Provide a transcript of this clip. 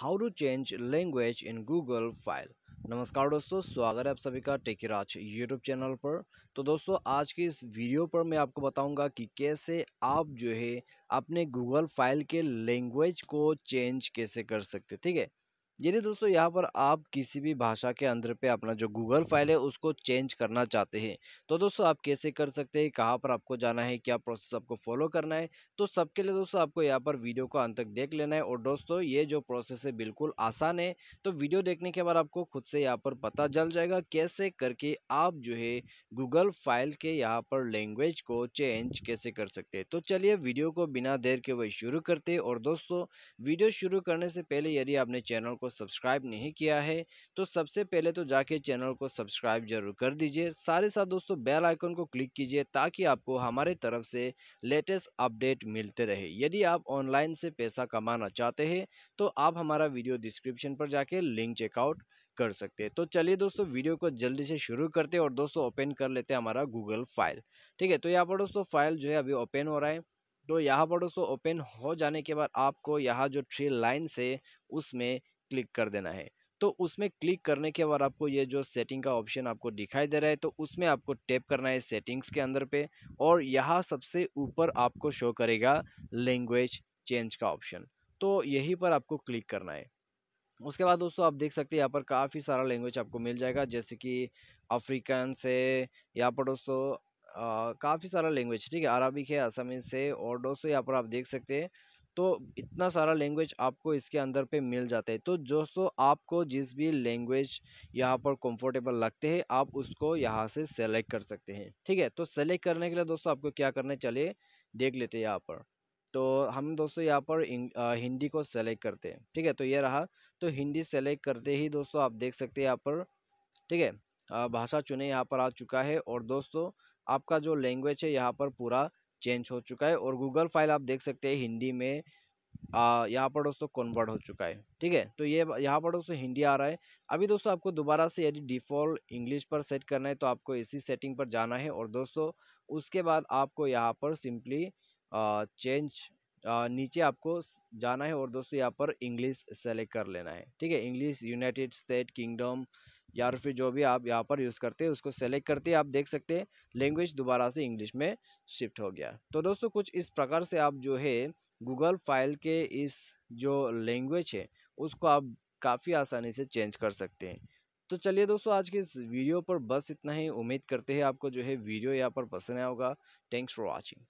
how to change language in Google file नमस्कार दोस्तों स्वागत है आप सभी का टेकिराज राज यूट्यूब चैनल पर तो दोस्तों आज की इस वीडियो पर मैं आपको बताऊंगा कि कैसे आप जो है अपने गूगल फाइल के लैंग्वेज को चेंज कैसे कर सकते ठीक है यदि दोस्तों यहाँ पर आप किसी भी भाषा के अंदर पे अपना जो गूगल फाइल है उसको चेंज करना चाहते हैं तो दोस्तों आप कैसे कर सकते हैं कहाँ पर आपको जाना है क्या प्रोसेस आपको फॉलो करना है तो सबके लिए दोस्तों आपको यहाँ पर वीडियो को अंत तक देख लेना है और दोस्तों ये जो प्रोसेस है बिल्कुल आसान है तो वीडियो देखने के बाद आपको खुद से यहाँ पर पता चल जाएगा कैसे करके आप जो है गूगल फाइल के यहाँ पर लैंग्वेज को चेंज कैसे कर सकते हैं तो चलिए वीडियो को बिना देर के वही शुरू करते और दोस्तों वीडियो शुरू करने से पहले यदि आपने चैनल को सब्सक्राइब नहीं किया है तो सबसे पहले तो जाके चैनल को सब्सक्राइब जरूर कर दीजिए सारे साथ दोस्तों बेल आइकन को क्लिक कीजिए ताकि आपको हमारे तरफ से लेटेस्ट अपडेट मिलते रहे यदि आप ऑनलाइन से पैसा कमाना चाहते हैं तो आप हमारा वीडियो डिस्क्रिप्शन पर जाके लिंक चेकआउट कर सकते हैं तो चलिए दोस्तों वीडियो को जल्दी से शुरू करते हैं और दोस्तों ओपन कर लेते हैं हमारा गूगल फाइल ठीक है तो यहाँ पर दोस्तों फाइल जो है अभी ओपन हो रहा है तो यहाँ पर दोस्तों ओपन हो जाने के बाद आपको यहाँ जो थ्री लाइन से उसमें क्लिक कर देना है तो उसमें क्लिक करने के बाद आपको ये जो सेटिंग का ऑप्शन आपको दिखाई दे रहा है तो उसमें आपको टैप करना है सेटिंग्स के अंदर पे और यहाँ सबसे ऊपर आपको शो करेगा लैंग्वेज चेंज का ऑप्शन तो यहीं पर आपको क्लिक करना है उसके बाद दोस्तों आप देख सकते हैं यहाँ पर काफ़ी सारा लैंग्वेज आपको मिल जाएगा जैसे कि अफ्रीकन से यहाँ पर दोस्तों काफ़ी सारा लैंग्वेज ठीक है अरबिक है असमीज से और दोस्तों यहाँ पर आप देख सकते हैं तो इतना सारा लैंग्वेज आपको इसके अंदर पे मिल जाता है तो दोस्तों आपको जिस भी लैंग्वेज यहाँ पर कंफर्टेबल लगते हैं आप उसको यहाँ से सेलेक्ट कर सकते हैं ठीक है तो सेलेक्ट करने के लिए दोस्तों आपको क्या करने चलिए देख लेते हैं यहाँ पर तो हम दोस्तों यहाँ पर हिंदी को सेलेक्ट करते हैं ठीक है तो ये रहा तो हिंदी सेलेक्ट करते ही दोस्तों आप देख सकते हैं यहाँ पर ठीक है भाषा चुने यहाँ पर आ चुका है और दोस्तों आपका जो लैंग्वेज है यहाँ पर पूरा चेंज हो चुका है और गूगल फाइल आप देख सकते हैं हिंदी में आ, यहाँ पर दोस्तों कन्वर्ट हो चुका है ठीक है तो ये यहाँ पर दोस्तों हिंदी आ रहा है अभी दोस्तों आपको दोबारा से यदि डिफ़ॉल्ट इंग्लिश पर सेट करना है तो आपको इसी सेटिंग पर जाना है और दोस्तों उसके बाद आपको यहाँ पर सिंपली चेंज नीचे आपको जाना है और दोस्तों यहाँ पर इंग्लिश सेलेक्ट कर लेना है ठीक है इंग्लिश यूनाइटेड स्टेट किंगडम या फिर जो भी आप यहाँ पर यूज़ करते हैं उसको सेलेक्ट करते हैं आप देख सकते हैं लैंग्वेज दोबारा से इंग्लिश में शिफ्ट हो गया तो दोस्तों कुछ इस प्रकार से आप जो है गूगल फाइल के इस जो लैंग्वेज है उसको आप काफ़ी आसानी से चेंज कर सकते हैं तो चलिए दोस्तों आज के इस वीडियो पर बस इतना ही उम्मीद करते हैं आपको जो है वीडियो यहाँ पर पसंद आया होगा थैंक्स फॉर वॉचिंग